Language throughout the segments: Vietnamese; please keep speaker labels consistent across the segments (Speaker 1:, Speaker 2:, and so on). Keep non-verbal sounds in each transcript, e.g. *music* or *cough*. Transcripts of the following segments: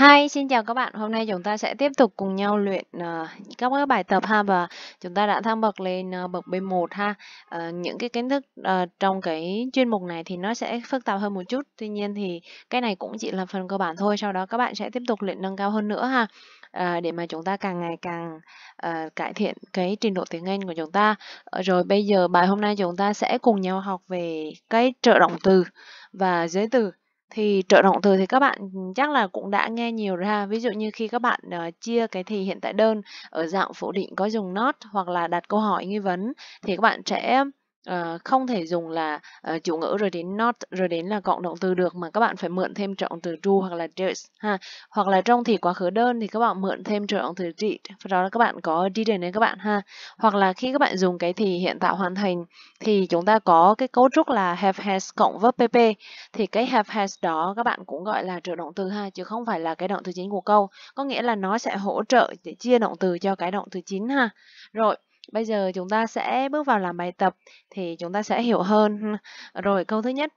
Speaker 1: Hi, xin chào các bạn. Hôm nay chúng ta sẽ tiếp tục cùng nhau luyện uh, các bài tập ha và chúng ta đã thăng bậc lên uh, bậc B1 ha. Uh, những cái kiến thức uh, trong cái chuyên mục này thì nó sẽ phức tạp hơn một chút. Tuy nhiên thì cái này cũng chỉ là phần cơ bản thôi. Sau đó các bạn sẽ tiếp tục luyện nâng cao hơn nữa ha. À, để mà chúng ta càng ngày càng à, cải thiện cái trình độ tiếng Anh của chúng ta. rồi bây giờ bài hôm nay chúng ta sẽ cùng nhau học về cái trợ động từ và giới từ thì trợ động từ thì các bạn ừ, chắc là cũng đã nghe nhiều ra. Ví dụ như khi các bạn uh, chia cái thì hiện tại đơn ở dạng phủ định có dùng not hoặc là đặt câu hỏi nghi vấn thì các bạn sẽ uh, không thể dùng là uh, chủ ngữ rồi đến not rồi đến là cộng động từ được mà các bạn phải mượn thêm trợ động từ do hoặc là did ha hoặc là trong thì quá khứ đơn thì các bạn mượn thêm trợ động từ did đó là các bạn có didn't đấy các bạn ha hoặc là khi các bạn dùng cái thì hiện tạo hoàn thành thì chúng ta có cái cấu trúc là have has cộng verb pp thì cái have has đó các bạn cũng gọi là trợ động từ ha chứ không phải là cái động từ chính của câu có nghĩa là nó sẽ hỗ trợ để chia động từ cho cái động từ chính ha rồi Bây giờ chúng ta sẽ bước vào làm bài tập thì chúng ta sẽ hiểu hơn. Rồi câu thứ nhất.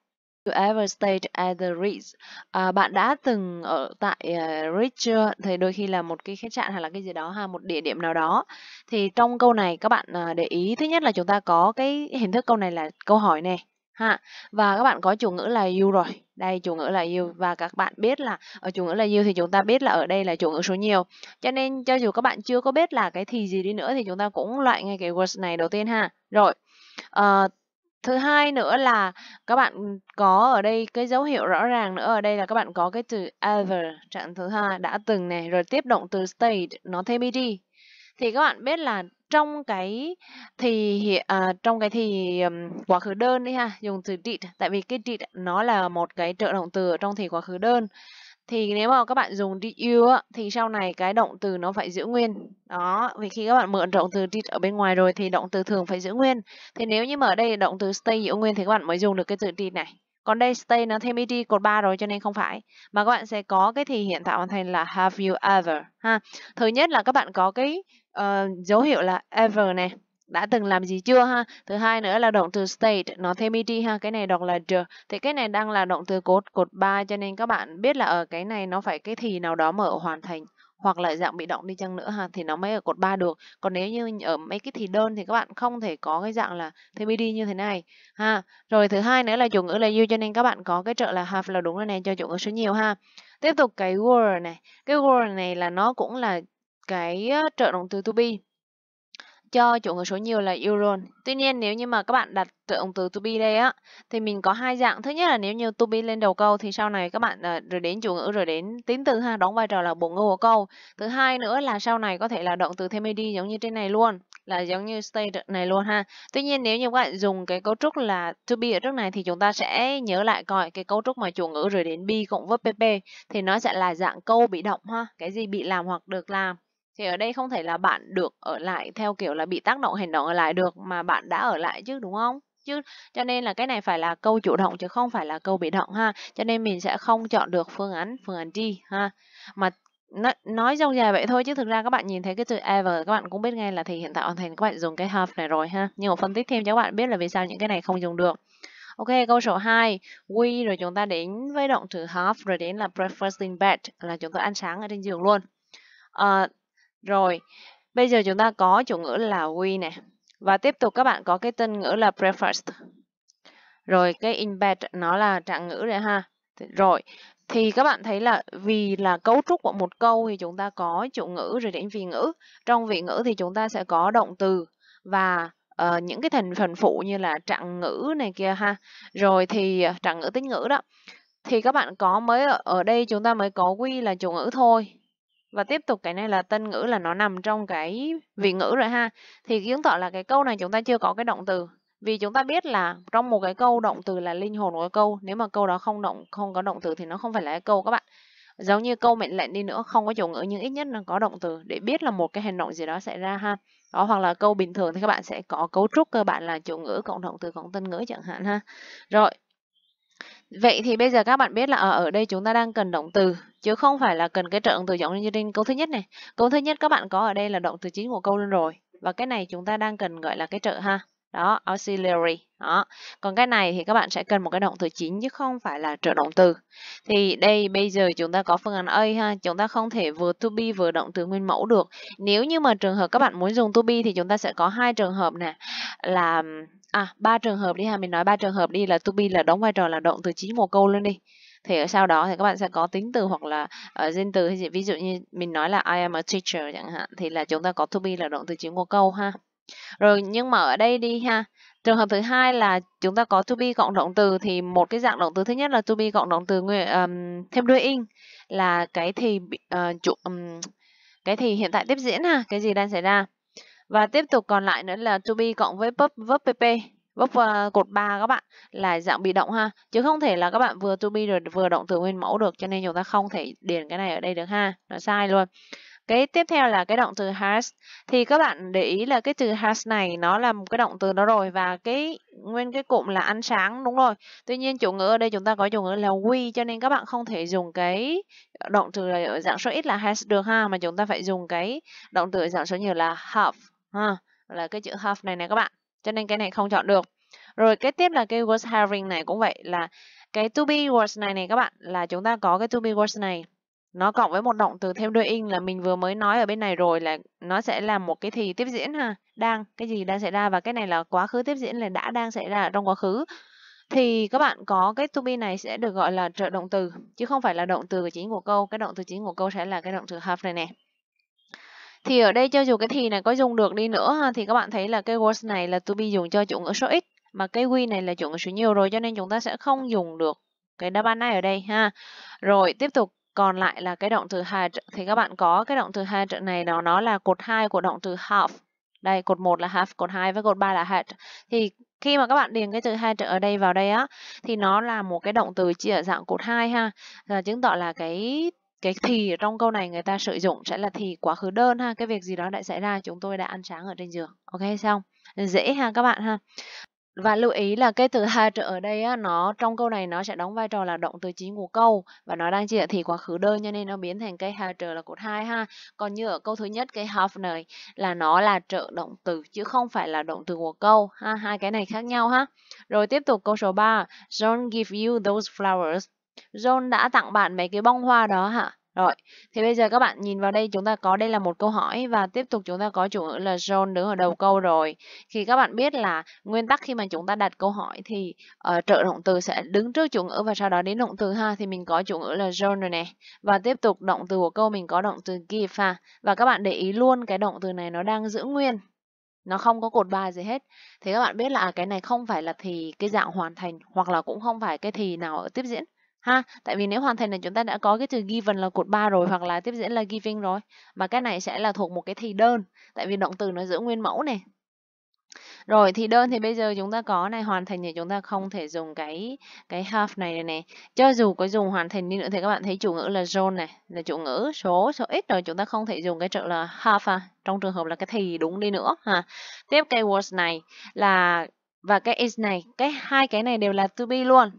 Speaker 1: You ever stayed at the Ritz? À, bạn đã từng ở tại uh, Ritz chưa? Thì đôi khi là một cái khách sạn hay là cái gì đó ha, một địa điểm nào đó. Thì trong câu này các bạn uh, để ý thứ nhất là chúng ta có cái hình thức câu này là câu hỏi này ha và các bạn có chủ ngữ là you rồi đây chủ ngữ là you và các bạn biết là ở chủ ngữ là you thì chúng ta biết là ở đây là chủ ngữ số nhiều cho nên cho dù các bạn chưa có biết là cái thì gì đi nữa thì chúng ta cũng loại ngay cái words này đầu tiên ha rồi uh, thứ hai nữa là các bạn có ở đây cái dấu hiệu rõ ràng nữa ở đây là các bạn có cái từ ever trạng thứ hai đã từng này rồi tiếp động từ stayed nó thêm đi thì các bạn biết là trong cái thì à, trong cái thì um, quá khứ đơn đi ha dùng từ did tại vì cái did nó là một cái trợ động từ ở trong thì quá khứ đơn thì nếu mà các bạn dùng did you á, thì sau này cái động từ nó phải giữ nguyên đó vì khi các bạn mượn động từ did ở bên ngoài rồi thì động từ thường phải giữ nguyên thì nếu như mà ở đây động từ stay giữ nguyên thì các bạn mới dùng được cái từ did này còn đây stay nó thêm ed cột 3 rồi cho nên không phải. Mà các bạn sẽ có cái thì hiện tại hoàn thành là have you ever ha. Thứ nhất là các bạn có cái uh, dấu hiệu là ever này đã từng làm gì chưa ha thứ hai nữa là động từ state nó thêm ed ha cái này đọc là the thì cái này đang là động từ cột cột 3 cho nên các bạn biết là ở cái này nó phải cái thì nào đó mở hoàn thành hoặc là dạng bị động đi chăng nữa ha thì nó mới ở cột 3 được còn nếu như ở mấy cái thì đơn thì các bạn không thể có cái dạng là thêm đi như thế này ha rồi thứ hai nữa là chủ ngữ là you cho nên các bạn có cái trợ là have là đúng rồi này cho chủ ngữ số nhiều ha tiếp tục cái word này cái word này là nó cũng là cái trợ động từ to be cho chủ ngữ số nhiều là euro. Tuy nhiên nếu như mà các bạn đặt trợ động từ to be đây á thì mình có hai dạng. Thứ nhất là nếu như to be lên đầu câu thì sau này các bạn ờ, rồi đến chủ ngữ rồi đến tính từ ha đóng vai trò là bổ ngữ của câu. Thứ hai nữa là sau này có thể là động từ thêm đi giống như trên này luôn là giống như stay này luôn ha. Tuy nhiên nếu như các bạn dùng cái cấu trúc là to be ở trước này thì chúng ta sẽ nhớ lại coi cái cấu trúc mà chủ ngữ rồi đến be cộng với pp thì nó sẽ là dạng câu bị động ha, cái gì bị làm hoặc được làm thì ở đây không thể là bạn được ở lại theo kiểu là bị tác động hành động ở lại được mà bạn đã ở lại chứ đúng không chứ cho nên là cái này phải là câu chủ động chứ không phải là câu bị động ha cho nên mình sẽ không chọn được phương án phương án D ha mà nói, nói dông dài vậy thôi chứ thực ra các bạn nhìn thấy cái từ ever các bạn cũng biết ngay là thì hiện tại hoàn thành các bạn dùng cái have này rồi ha nhưng mà phân tích thêm cho các bạn biết là vì sao những cái này không dùng được Ok, câu số 2, we rồi chúng ta đến với động từ have rồi đến là breakfast in bed là chúng ta ăn sáng ở trên giường luôn. Uh, rồi, bây giờ chúng ta có chủ ngữ là we nè. Và tiếp tục các bạn có cái tên ngữ là prefaced. Rồi cái embed nó là trạng ngữ rồi ha. Rồi, thì các bạn thấy là vì là cấu trúc của một câu thì chúng ta có chủ ngữ rồi đến vị ngữ. Trong vị ngữ thì chúng ta sẽ có động từ và uh, những cái thành phần phụ như là trạng ngữ này kia ha. Rồi thì ờ, trạng ngữ tính ngữ đó. Thì các bạn có mới ở đây chúng ta mới có quy là chủ ngữ thôi và tiếp tục cái này là tên ngữ là nó nằm trong cái vị ngữ rồi ha thì chứng tỏ là cái câu này chúng ta chưa có cái động từ vì chúng ta biết là trong một cái câu động từ là linh hồn của câu nếu mà câu đó không động không có động từ thì nó không phải là cái câu các bạn giống như câu mệnh lệnh đi nữa không có chủ ngữ nhưng ít nhất là có động từ để biết là một cái hành động gì đó xảy ra ha đó hoặc là câu bình thường thì các bạn sẽ có cấu trúc cơ bản là chủ ngữ cộng động từ cộng tên ngữ chẳng hạn ha rồi Vậy thì bây giờ các bạn biết là ờ, ở, đây chúng ta đang cần động từ chứ không phải là cần cái trợ động từ giống như trên câu thứ nhất này. Câu thứ nhất các bạn có ở đây là động từ chính của câu luôn rồi. Và cái này chúng ta đang cần gọi là cái trợ ha. Đó, auxiliary đó còn cái này thì các bạn sẽ cần một cái động từ chính chứ không phải là trợ động từ thì đây bây giờ chúng ta có phương án A ha chúng ta không thể vừa to be vừa động từ nguyên mẫu được nếu như mà trường hợp các bạn muốn dùng to be thì chúng ta sẽ có hai trường hợp nè là à ba trường hợp đi ha mình nói ba trường hợp đi là to be là đóng vai trò là động từ chính một câu luôn đi thì ở sau đó thì các bạn sẽ có tính từ hoặc là uh, ờ, danh từ hay gì ví dụ như mình nói là I am a teacher chẳng hạn thì là chúng ta có to be là động từ chính của câu ha rồi nhưng mà ở đây đi ha. Trường hợp thứ hai là chúng ta có to be cộng động từ thì một cái dạng động từ thứ nhất là to be cộng động từ um, thêm đuôi ing là cái thì uh, chủ, um, cái thì hiện tại tiếp diễn ha, cái gì đang xảy ra. Và tiếp tục còn lại nữa là to be cộng với verb pp Vấp uh, ờ, cột 3 các bạn là dạng bị động ha Chứ không thể là các bạn vừa to be rồi vừa động từ nguyên mẫu được Cho nên chúng ta không thể điền cái này ở đây được ha Nó sai luôn cái tiếp theo là cái động từ has thì các bạn để ý là cái từ has này nó là một cái động từ đó rồi và cái nguyên cái cụm là ăn sáng đúng rồi tuy nhiên chủ ngữ ở đây chúng ta có chủ ngữ là we cho nên các bạn không thể dùng cái động từ ở dạng số ít là has được ha mà chúng ta phải dùng cái động từ ở dạng số nhiều là have ha là cái chữ have này này các bạn cho nên cái này không chọn được rồi cái tiếp là cái was having này cũng vậy là cái to be was này này các bạn là chúng ta có cái to be was này nó cộng với một động từ thêm đuôi ing là mình vừa mới nói ở bên này rồi là nó sẽ làm một cái thì tiếp diễn ha đang cái gì đang xảy ra và cái này là quá khứ tiếp diễn là đã đang xảy ra trong quá khứ thì các bạn có cái to be này sẽ được gọi là trợ động từ chứ không phải là động từ chính của câu cái động từ chính của câu sẽ là cái động từ have này nè thì ở đây cho dù cái thì này có dùng được đi nữa ha, thì các bạn thấy là cái was này là to be dùng cho chủ ngữ số ít mà cái we này là chủ ngữ số nhiều rồi cho nên chúng ta sẽ không dùng được cái đáp án này ở đây ha rồi tiếp tục còn lại là cái động từ had thì các bạn có cái động từ had này nó nó là cột 2 của động từ have đây cột 1 là have cột 2 với cột 3 là had thì khi mà các bạn điền cái từ hai ở đây vào đây á thì nó là một cái động từ chia ở dạng cột 2 ha là chứng tỏ là cái cái thì trong câu này người ta sử dụng sẽ là thì quá khứ đơn ha cái việc gì đó đã xảy ra chúng tôi đã ăn sáng ở trên giường ok xong dễ ha các bạn ha và lưu ý là cái từ trợ ở đây á, nó trong câu này nó sẽ đóng vai trò là động từ chính của câu và nó đang chỉ thị quá khứ đơn cho nên nó biến thành cái trợ là cột hai ha còn như ở câu thứ nhất cái half này là nó là trợ động từ chứ không phải là động từ của câu ha hai cái này khác nhau ha rồi tiếp tục câu số 3 John give you those flowers John đã tặng bạn mấy cái bông hoa đó hả rồi, thì bây giờ các bạn nhìn vào đây chúng ta có đây là một câu hỏi và tiếp tục chúng ta có chủ ngữ là John đứng ở đầu câu rồi. Khi các bạn biết là nguyên tắc khi mà chúng ta đặt câu hỏi thì uh, trợ động từ sẽ đứng trước chủ ngữ và sau đó đến động từ ha thì mình có chủ ngữ là John rồi nè. Và tiếp tục động từ của câu mình có động từ give ha. Và các bạn để ý luôn cái động từ này nó đang giữ nguyên nó không có cột bài gì hết thì các bạn biết là à, cái này không phải là thì cái dạng hoàn thành hoặc là cũng không phải cái thì nào ở tiếp diễn ha tại vì nếu hoàn thành là chúng ta đã có cái từ given là cột 3 rồi hoặc là tiếp diễn là giving rồi mà cái này sẽ là thuộc một cái thì đơn tại vì động từ nó giữ nguyên mẫu này rồi thì đơn thì bây giờ chúng ta có này hoàn thành thì chúng ta không thể dùng cái cái half này này này. Cho dù có dùng hoàn thành đi nữa thì các bạn thấy chủ ngữ là zone này, là chủ ngữ số số ít rồi chúng ta không thể dùng cái trợ là half à, trong trường hợp là cái thì đúng đi nữa ha. Tiếp cái words này là và cái is này, cái hai cái này đều là to be luôn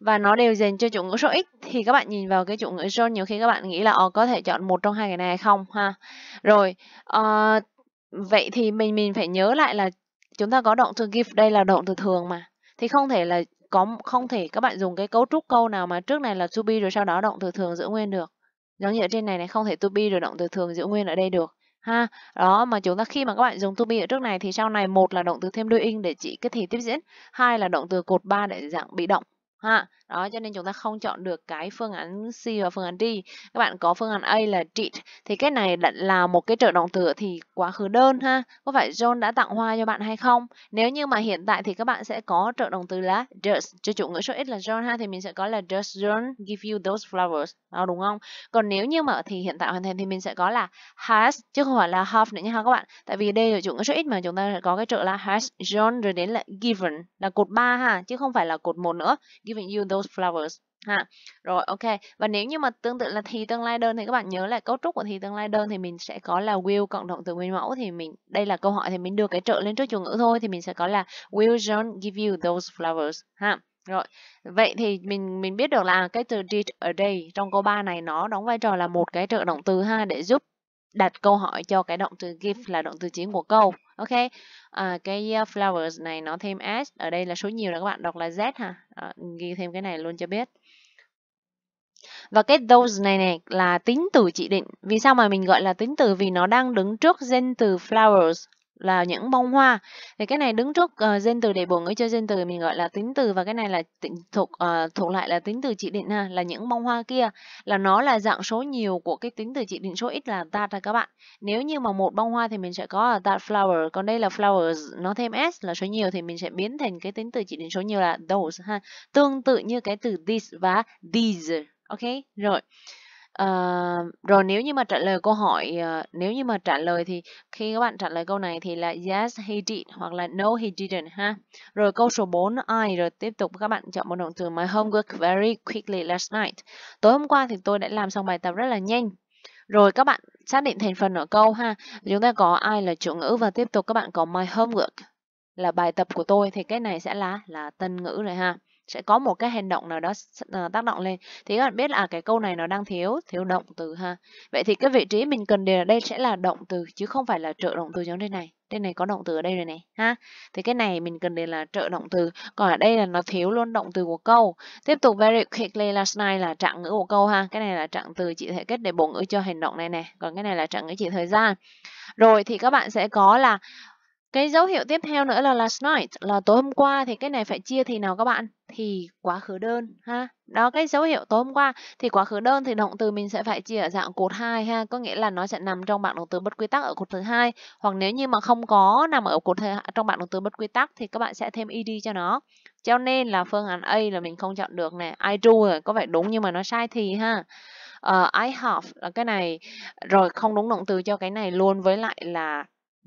Speaker 1: và nó đều dành cho chủ ngữ số x thì các bạn nhìn vào cái chủ ngữ số nhiều khi các bạn nghĩ là ờ, có thể chọn một trong hai cái này hay không ha rồi uh, vậy thì mình mình phải nhớ lại là chúng ta có động từ give đây là động từ thường mà thì không thể là có không thể các bạn dùng cái cấu trúc câu nào mà trước này là to be rồi sau đó động từ thường giữ nguyên được giống như ở trên này này không thể to be rồi động từ thường giữ nguyên ở đây được ha đó mà chúng ta khi mà các bạn dùng to be ở trước này thì sau này một là động từ thêm doing để chỉ cái thì tiếp diễn hai là động từ cột ba để dạng bị động ha đó cho nên chúng ta không chọn được cái phương án C và phương án D các bạn có phương án A là treat thì cái này là một cái trợ động từ thì quá khứ đơn ha có phải John đã tặng hoa cho bạn hay không nếu như mà hiện tại thì các bạn sẽ có trợ động từ là does cho chủ ngữ số ít là John ha thì mình sẽ có là does John give you those flowers đó đúng không còn nếu như mà thì hiện tại hoàn thành thì mình sẽ có là has chứ không phải là have nữa nha các bạn tại vì đây là chủ ngữ số ít mà chúng ta có cái trợ là has John rồi đến là given là cột 3 ha chứ không phải là cột một nữa giving you those flowers ha rồi ok và nếu như mà tương tự là thì tương lai đơn thì các bạn nhớ lại cấu trúc của thì tương lai đơn thì mình sẽ có là will cộng động từ nguyên mẫu thì mình đây là câu hỏi thì mình đưa cái trợ lên trước chủ ngữ thôi thì mình sẽ có là will John give you those flowers ha rồi, vậy thì mình mình biết được là cái từ did ở đây trong câu 3 này nó đóng vai trò là một cái trợ động từ ha để giúp đặt câu hỏi cho cái động từ give là động từ chính của câu ok à, cái flowers này nó thêm s ở đây là số nhiều là các bạn đọc là z ha à, ờ, ghi thêm cái này luôn cho biết và cái those này này là tính từ chỉ định. Vì sao mà mình gọi là tính từ? Vì nó đang đứng trước danh từ flowers là những bông hoa thì cái này đứng trước uh, gen từ để bổ ngữ cho gen từ mình gọi là tính từ và cái này là tính thuộc uh, thuộc lại là tính từ chỉ định ha là những bông hoa kia là nó là dạng số nhiều của cái tính từ chỉ định số ít là that các bạn nếu như mà một bông hoa thì mình sẽ có là ờ, that flower còn đây là flowers nó thêm s là số nhiều thì mình sẽ biến thành cái tính từ chỉ định số nhiều là those ha tương tự như cái từ this và these ok rồi À, rồi nếu như mà trả lời câu hỏi ờ, nếu như mà trả lời thì khi các bạn trả lời câu này thì là yes he did hoặc là no he didn't ha. Rồi câu số 4 I rồi tiếp tục các bạn chọn một động từ my homework very quickly last night. Tối hôm qua thì tôi đã làm xong bài tập rất là nhanh. Rồi các bạn xác định thành phần ở câu ha. Chúng ta có I là chủ ngữ và tiếp tục các bạn có my homework là bài tập của tôi thì cái này sẽ là là tân ngữ rồi ha sẽ có một cái hành động nào đó ờ, tác động lên thì các bạn biết là cái câu này nó đang thiếu thiếu động từ ha vậy thì cái vị trí mình cần đề ở đây sẽ là động từ chứ không phải là trợ động từ giống đây này đây này có động từ ở đây rồi này ha thì cái này mình cần đề là trợ động từ còn ở đây là nó thiếu luôn động từ của câu tiếp tục very quickly last night là trạng ngữ của câu ha cái này là trạng từ chỉ thể kết để bổ ngữ cho hành động này nè còn cái này là trạng ngữ chỉ thời gian rồi thì các bạn sẽ có là cái dấu hiệu tiếp theo nữa là last night là tối hôm qua thì cái này phải chia thì nào các bạn? Thì quá khứ đơn ha. Đó cái dấu hiệu tối hôm qua thì quá khứ đơn thì động từ mình sẽ phải chia ở dạng cột 2 ha, có nghĩa là nó sẽ nằm trong bảng động từ bất quy tắc ở cột thứ hai hoặc nếu như mà không có nằm ở cột thứ, trong bảng động từ bất quy tắc thì các bạn sẽ thêm id cho nó. Cho nên là phương án A là mình không chọn được nè. I do rồi, có vẻ đúng nhưng mà nó sai thì ha. Uh, I have là cái này rồi không đúng động từ cho cái này luôn với lại là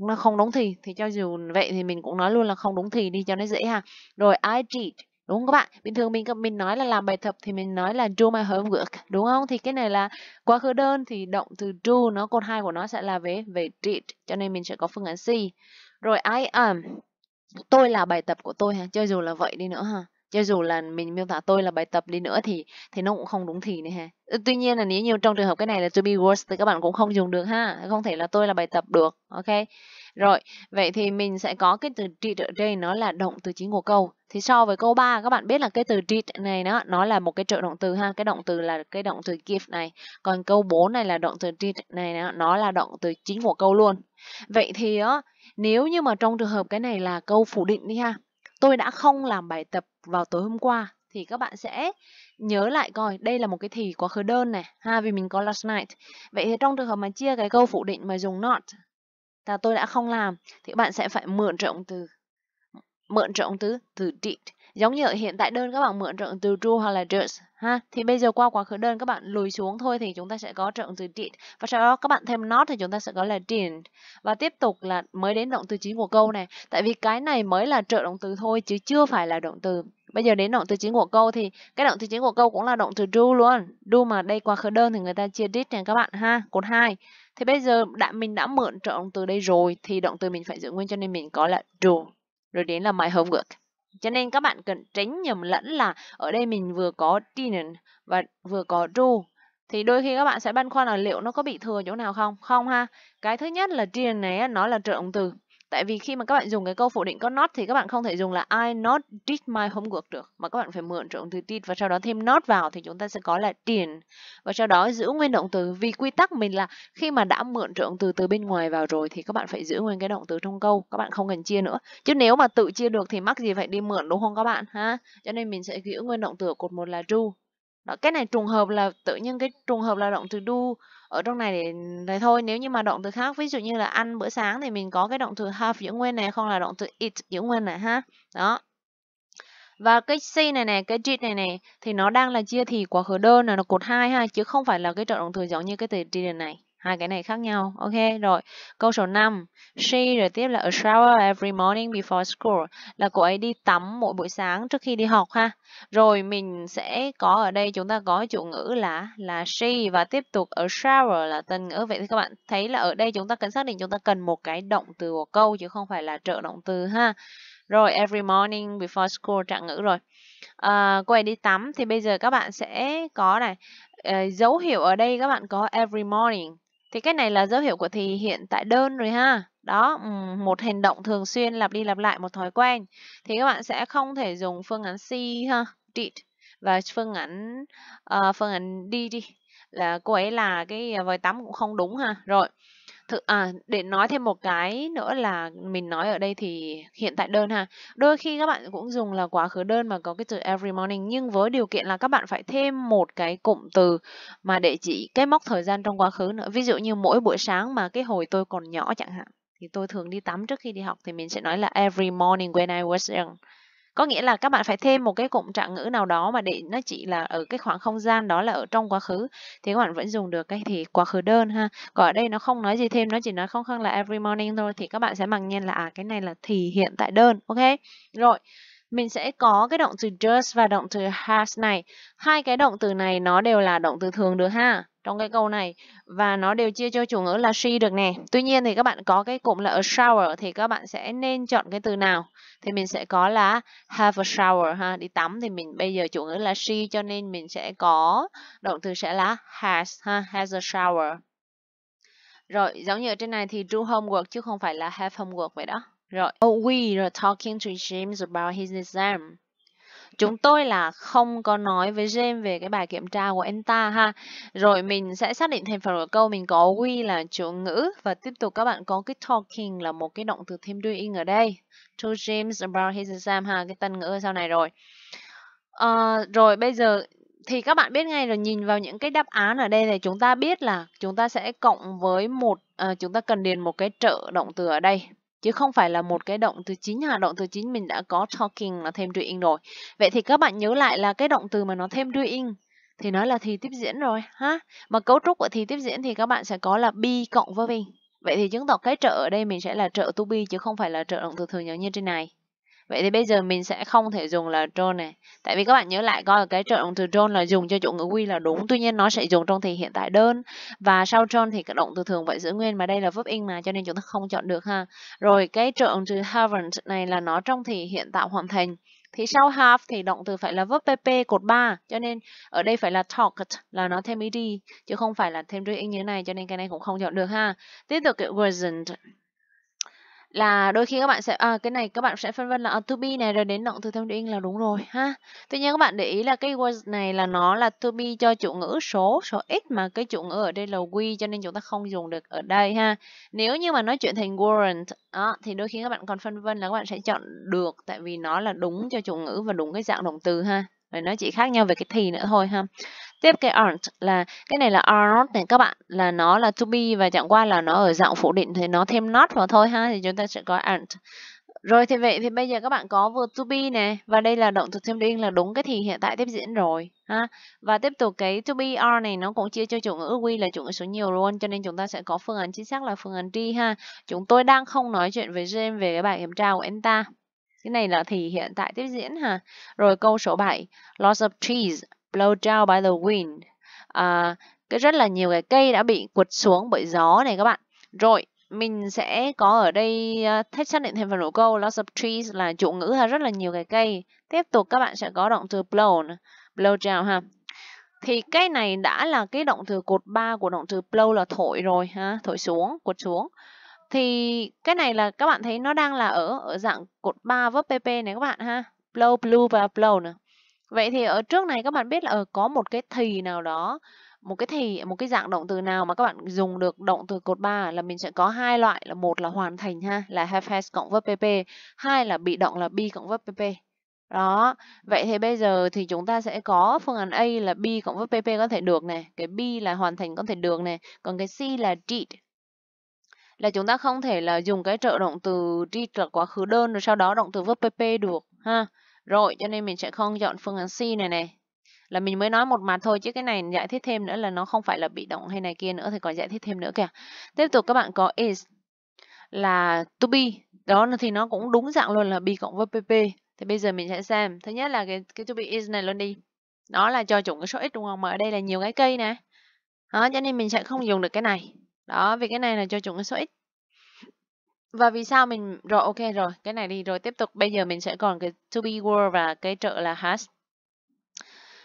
Speaker 1: nó không đúng thì thì cho dù vậy thì mình cũng nói luôn là không đúng thì đi cho nó dễ ha rồi I did đúng không các bạn bình thường mình mình nói là làm bài tập thì mình nói là do my homework đúng không thì cái này là quá khứ đơn thì động từ do nó cột hai của nó sẽ là về về did cho nên mình sẽ có phương án C rồi I am tôi là bài tập của tôi ha cho dù là vậy đi nữa ha cho dù là mình miêu tả tôi là bài tập đi nữa thì thì nó cũng không đúng thì này ha tuy nhiên là nếu như trong trường hợp cái này là to be words thì các bạn cũng không dùng được ha không thể là tôi là bài tập được ok rồi vậy thì mình sẽ có cái từ treat ở đây nó là động từ chính của câu thì so với câu 3 các bạn biết là cái từ treat này nó nó là một cái trợ động từ ha cái động từ là cái động từ give này còn câu 4 này là động từ treat này nó, nó là động từ chính của câu luôn vậy thì á nếu như mà trong trường hợp cái này là câu phủ định đi ha tôi đã không làm bài tập vào tối hôm qua thì các bạn sẽ nhớ lại coi đây là một cái thì quá khứ đơn này ha vì mình có last night vậy thì trong trường hợp mà chia cái câu phủ định mà dùng not là tôi đã không làm thì bạn sẽ phải mượn trợ động từ mượn trợ động từ từ did giống như ở hiện tại đơn các bạn mượn trợ từ true hoặc là just ha thì bây giờ qua quá khứ đơn các bạn lùi xuống thôi thì chúng ta sẽ có trợ từ did và sau đó các bạn thêm not thì chúng ta sẽ có là didn't và tiếp tục là mới đến động từ chính của câu này tại vì cái này mới là trợ động từ thôi chứ chưa phải là động từ bây giờ đến động từ chính của câu thì cái động từ chính của câu cũng là động từ do luôn do mà đây quá khứ đơn thì người ta chia did này các bạn ha cột hai thì bây giờ đã mình đã mượn trợ động từ đây rồi thì động từ mình phải giữ nguyên cho nên mình có là do rồi đến là my homework cho nên các bạn cần tránh nhầm lẫn là ở đây mình vừa có didn't và vừa có do. Thì đôi khi các bạn sẽ băn khoăn là liệu nó có bị thừa chỗ nào không? Không ha. Cái thứ nhất là didn't này nó là trợ động từ. Tại vì khi mà các bạn dùng cái câu phủ định có not thì các bạn không thể dùng là I not did my homework được mà các bạn phải mượn động từ did và sau đó thêm not vào thì chúng ta sẽ có là did và sau đó giữ nguyên động từ vì quy tắc mình là khi mà đã mượn động từ từ bên ngoài vào rồi thì các bạn phải giữ nguyên cái động từ trong câu các bạn không cần chia nữa chứ nếu mà tự chia được thì mắc gì phải đi mượn đúng không các bạn ha cho nên mình sẽ giữ nguyên động từ cột một là do đó cái này trùng hợp là tự nhiên cái trùng hợp là động từ do ở trong này để thôi nếu như mà động từ khác ví dụ như là ăn bữa sáng thì mình có cái động từ have giữ nguyên này không là động từ eat giữ nguyên này ha đó và cái C này này, cái did này này thì nó đang là chia thì quá khứ đơn là nó cột hai ha chứ không phải là cái trợ động từ giống như cái từ didn't này hai cái này khác nhau ok rồi câu số 5 she rồi tiếp là a shower every morning before school là cô ấy đi tắm mỗi buổi sáng trước khi đi học ha rồi mình sẽ có ở đây chúng ta có chủ ngữ là là she và tiếp tục a shower là tân ngữ vậy thì các bạn thấy là ở đây chúng ta cần xác định chúng ta cần một cái động từ của câu chứ không phải là trợ động từ ha rồi every morning before school trạng ngữ rồi à, cô ấy đi tắm thì bây giờ các bạn sẽ có này uh, dấu hiệu ở đây các bạn có every morning thì cái này là dấu hiệu của thì hiện tại đơn rồi ha đó một hành động thường xuyên lặp đi lặp lại một thói quen thì các bạn sẽ không thể dùng phương án C ha did và phương án uh, phương án D đi là cô ấy là cái vòi tắm cũng không đúng ha rồi Thực à, để nói thêm một cái nữa là mình nói ở đây thì hiện tại đơn ha. Đôi khi các bạn cũng dùng là quá khứ đơn mà có cái từ every morning nhưng với điều kiện là các bạn phải thêm một cái cụm từ mà để chỉ cái mốc thời gian trong quá khứ nữa. Ví dụ như mỗi buổi sáng mà cái hồi tôi còn nhỏ chẳng hạn thì tôi thường đi tắm trước khi đi học thì mình sẽ nói là every morning when I was young có nghĩa là các bạn phải thêm một cái cụm trạng ngữ nào đó mà để nó chỉ là ở cái khoảng không gian đó là ở trong quá khứ thì các bạn vẫn dùng được cái thì quá khứ đơn ha còn ở đây nó không nói gì thêm nó chỉ nói không khác là every morning thôi thì các bạn sẽ bằng nhiên là à cái này là thì hiện tại đơn ok rồi mình sẽ có cái động từ just và động từ has này hai cái động từ này nó đều là động từ thường được ha trong cái câu này và nó đều chia cho chủ ngữ là she được nè tuy nhiên thì các bạn có cái cụm là a shower thì các bạn sẽ nên chọn cái từ nào thì mình sẽ có là have a shower ha đi tắm thì mình bây giờ chủ ngữ là she cho nên mình sẽ có động từ sẽ là has ha has a shower rồi giống như ở trên này thì do homework chứ không phải là have homework vậy đó rồi oh, we are talking to James about his exam chúng tôi là không có nói với James về cái bài kiểm tra của anh ta ha rồi mình sẽ xác định thành phần của câu mình có we là chủ ngữ và tiếp tục các bạn có cái talking là một cái động từ thêm doing ở đây to James about his exam ha cái tân ngữ sau này rồi uh, rồi bây giờ thì các bạn biết ngay rồi nhìn vào những cái đáp án ở đây thì chúng ta biết là chúng ta sẽ cộng với một uh, chúng ta cần điền một cái trợ động từ ở đây chứ không phải là một cái động từ chính là động từ chính mình đã có talking là thêm doing rồi vậy thì các bạn nhớ lại là cái động từ mà nó thêm doing thì nó là thì tiếp diễn rồi ha mà cấu trúc của thì tiếp diễn thì các bạn sẽ có là be cộng với be vậy thì chứng tỏ cái trợ ở đây mình sẽ là trợ to be chứ không phải là trợ động từ thường nhớ như trên này Vậy thì bây giờ mình sẽ không thể dùng là drawn này. Tại vì các bạn nhớ lại coi cái trợ động từ drawn là dùng cho chủ ngữ quy là đúng. Tuy nhiên nó sẽ dùng trong thì hiện tại đơn. Và sau drawn thì cái động từ thường vẫn giữ nguyên. Mà đây là verb in mà cho nên chúng ta không chọn được ha. Rồi cái trợ động từ haven't này là nó trong thì hiện tạo hoàn thành. Thì sau have thì động từ phải là verb PP cột 3 Cho nên ở đây phải là talked là nó thêm ed Chứ không phải là thêm doing như thế này Cho nên cái này cũng không chọn được ha Tiếp tục cái wasn't là đôi khi các bạn sẽ à, cái này các bạn sẽ phân vân là uh, to be này rồi đến động từ thông doing là đúng rồi ha tuy nhiên các bạn để ý là cái was này là nó là to be cho chủ ngữ số số x mà cái chủ ngữ ở đây là we cho nên chúng ta không dùng được ở đây ha nếu như mà nói chuyện thành warrant đó, thì đôi khi các bạn còn phân vân là các bạn sẽ chọn được tại vì nó là đúng cho chủ ngữ và đúng cái dạng động từ ha Đấy, nó chỉ khác nhau về cái thì nữa thôi ha tiếp cái aren't là cái này là are not này các bạn là nó là to be và chẳng qua là nó ở dạng phủ định thì nó thêm not vào thôi ha thì chúng ta sẽ có aren't rồi thì vậy thì bây giờ các bạn có vừa to be nè và đây là động từ thêm đinh là đúng cái thì hiện tại tiếp diễn rồi ha. Và tiếp tục cái to be are này nó cũng chia cho chủ ngữ quy là chủ ngữ số nhiều luôn cho nên chúng ta sẽ có phương án chính xác là phương án D ha. Chúng tôi đang không nói chuyện với James về cái bài kiểm tra của anh ta. Cái này là thì hiện tại tiếp diễn ha. Rồi câu số 7, lots of trees blow down by the wind. À, cái rất là nhiều cái cây đã bị quật xuống bởi gió này các bạn. Rồi, mình sẽ có ở đây à, thích xác định thêm phần của câu lots of trees là chủ ngữ ha, rất là nhiều cái cây. Tiếp tục các bạn sẽ có động từ blown, blow down ha. Thì cái này đã là cái động từ cột 3 của động từ blow là thổi rồi ha, thổi xuống, quật xuống. Thì cái này là các bạn thấy nó đang là ở ở dạng cột 3 verb PP này các bạn ha. Blow, blue và blow nữa Vậy thì ở trước này các bạn biết là ở ờ, có một cái thì nào đó, một cái thì một cái dạng động từ nào mà các bạn dùng được động từ cột 3 là mình sẽ có hai loại là một là hoàn thành ha, là have has cộng verb PP, hai là bị động là be cộng verb PP. Đó, vậy thì bây giờ thì chúng ta sẽ có phương án A là be cộng với PP có thể được này, cái be là hoàn thành có thể được này, còn cái C là did là chúng ta không thể là dùng cái trợ động từ đi trợ quá khứ đơn rồi sau đó động từ verb PP được ha. Rồi cho nên mình sẽ không chọn phương án C này này. Là mình mới nói một mặt thôi chứ cái này giải thích thêm nữa là nó không phải là bị động hay này kia nữa thì còn giải thích thêm nữa kìa. Tiếp tục các bạn có is là to be. Đó thì nó cũng đúng dạng luôn là be cộng với PP. Thì bây giờ mình sẽ xem. Thứ nhất là cái, cái to be is này luôn đi. Nó là cho chủng cái số x đúng không? Mà ở đây là nhiều cái cây nè. Đó, cho nên mình sẽ không dùng được cái này. Đó, vì cái này là cho chúng số x. Và vì sao mình rồi ok rồi, cái này đi rồi tiếp tục bây giờ mình sẽ còn cái to be word và cái trợ là hash.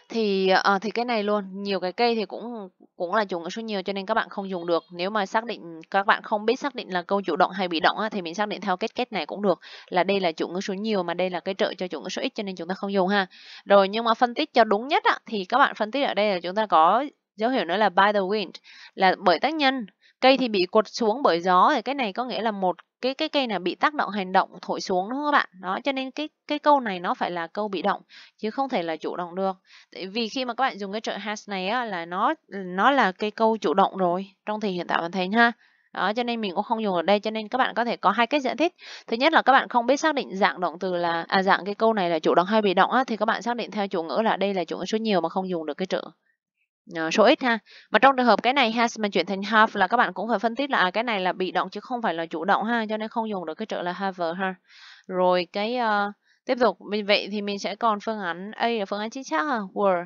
Speaker 1: Thì à, thì cái này luôn, nhiều cái cây thì cũng cũng là chủ ngữ số nhiều cho nên các bạn không dùng được. Nếu mà xác định các bạn không biết xác định là câu chủ động hay bị động thì mình xác định theo kết kết này cũng được là đây là chủ ngữ số nhiều mà đây là cái trợ cho chủ ngữ số ít cho nên chúng ta không dùng ha. Rồi nhưng mà phân tích cho đúng nhất thì các bạn phân tích ở đây là chúng ta có dấu hiệu nữa là by the wind là bởi tác nhân cây thì bị cột xuống bởi gió thì cái này có nghĩa là một cái cái cây là bị tác động hành động thổi xuống đúng không các bạn đó cho nên cái cái câu này nó phải là câu bị động chứ không thể là chủ động được tại vì khi mà các bạn dùng cái trợ has này á, là nó nó là cái câu chủ động rồi trong thì hiện tại bạn thấy ha đó, cho nên mình cũng không dùng ở đây cho nên các bạn có thể có hai cách giải thích thứ nhất là các bạn không biết xác định dạng động từ là à, dạng cái câu này là chủ động hay bị động á, thì các bạn xác định theo chủ ngữ là đây là chủ ngữ số nhiều mà không dùng được cái trợ uh, số ít ha mà trong trường hợp cái này has mình chuyển thành have là các bạn cũng phải phân tích là à, cái này là bị động chứ không phải là chủ động ha cho nên không dùng được cái trợ là have ha rồi cái uh, tiếp tục mình vậy thì mình sẽ còn phương án A là phương án chính xác ha were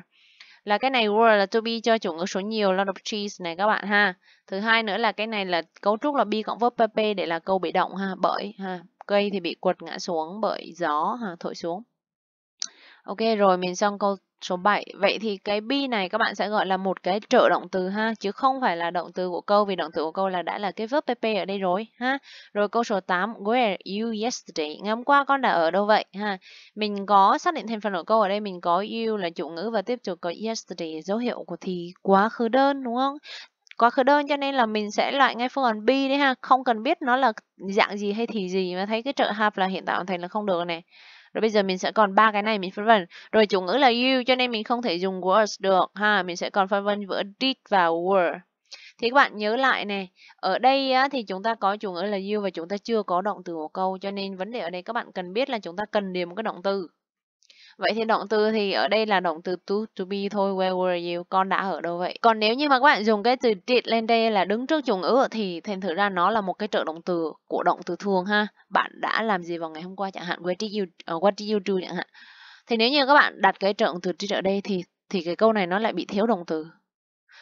Speaker 1: là cái này were là to be cho chủ ngữ số nhiều lot of cheese này các bạn ha thứ hai nữa là cái này là cấu trúc là be cộng verb pp để là câu bị động ha bởi ha cây thì bị quật ngã xuống bởi gió ha thổi xuống ok rồi mình xong câu Số 7. Vậy thì cái be này các bạn sẽ gọi là một cái trợ động từ ha, chứ không phải là động từ của câu vì động từ của câu là đã là cái verb PP ở đây rồi ha. Rồi câu số 8, where you yesterday? Ngày hôm qua con đã ở đâu vậy ha? Mình có xác định thành phần của câu ở đây mình có you là chủ ngữ và tiếp tục có yesterday dấu hiệu của thì quá khứ đơn đúng không? quá khứ đơn cho nên là mình sẽ loại ngay phương án B đấy ha không cần biết nó là dạng gì hay thì gì mà thấy cái trợ hạp là hiện tại hoàn thành là không được này rồi bây giờ mình sẽ còn ba cái này mình phân vân rồi chủ ngữ là you cho nên mình không thể dùng was được ha mình sẽ còn phân vân giữa did và were thì các bạn nhớ lại này, ở đây á, thì chúng ta có chủ ngữ là you và chúng ta chưa có động từ của câu cho nên vấn đề ở đây các bạn cần biết là chúng ta cần điểm một cái động từ. Vậy thì động từ thì ở đây là động từ to to be thôi. Where were you? Con đã ở đâu vậy? Còn nếu như mà các bạn dùng cái từ did lên đây là đứng trước chủ ngữ thì thành thử ra nó là một cái trợ động từ của động từ thường ha. Bạn đã làm gì vào ngày hôm qua chẳng hạn. Where did you uh, what did you do chẳng hạn. Thì nếu như các bạn đặt cái trợ động từ did ở đây thì thì cái câu này nó lại bị thiếu động từ.